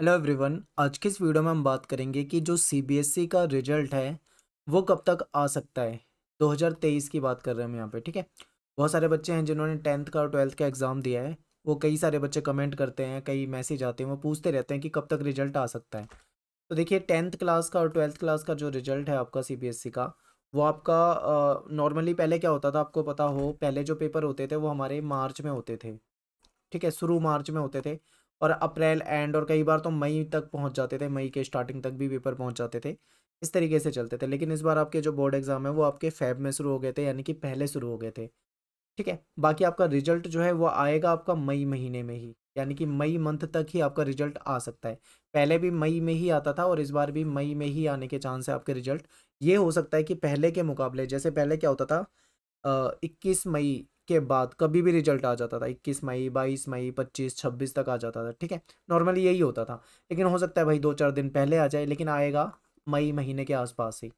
hello everyone आज के इस वीडियो में हम बात करेंगे कि जो सीबीएसई e का रिजल्ट है वो कब तक आ सकता है 2023 की बात कर रहे हैं हम यहाँ पे ठीक है बहुत सारे बच्चे हैं जिन्होंने टेंथ का और ट्वेल्थ का एग्ज़ाम दिया है वो कई सारे बच्चे कमेंट करते हैं कई मैसेज आते हैं वो पूछते रहते हैं कि कब तक रिजल्ट आ सकता है तो देखिए टेंथ क्लास का और ट्वेल्थ क्लास का जो रिजल्ट है आपका सी e का वो आपका नॉर्मली पहले क्या होता था आपको पता हो पहले जो पेपर होते थे वो हमारे मार्च में होते थे ठीक है शुरू मार्च में होते थे और अप्रैल एंड और कई बार तो मई तक पहुंच जाते थे मई के स्टार्टिंग तक भी पेपर पहुंच जाते थे इस तरीके से चलते थे लेकिन इस बार आपके जो बोर्ड एग्ज़ाम है वो आपके फैब में शुरू हो गए थे यानी कि पहले शुरू हो गए थे ठीक है बाकी आपका रिजल्ट जो है वो आएगा आपका मई महीने में ही यानी कि मई मंथ तक ही आपका रिजल्ट आ सकता है पहले भी मई में ही आता था और इस बार भी मई में ही आने के चांस है आपके रिजल्ट ये हो सकता है कि पहले के मुकाबले जैसे पहले क्या होता था इक्कीस मई के बाद कभी भी रिजल्ट आ जाता था इक्कीस मई बाईस मई पच्चीस छब्बीस तक आ जाता था ठीक है नॉर्मली यही होता था लेकिन हो सकता है भाई दो चार दिन पहले आ जाए लेकिन आएगा मई महीने के आसपास ही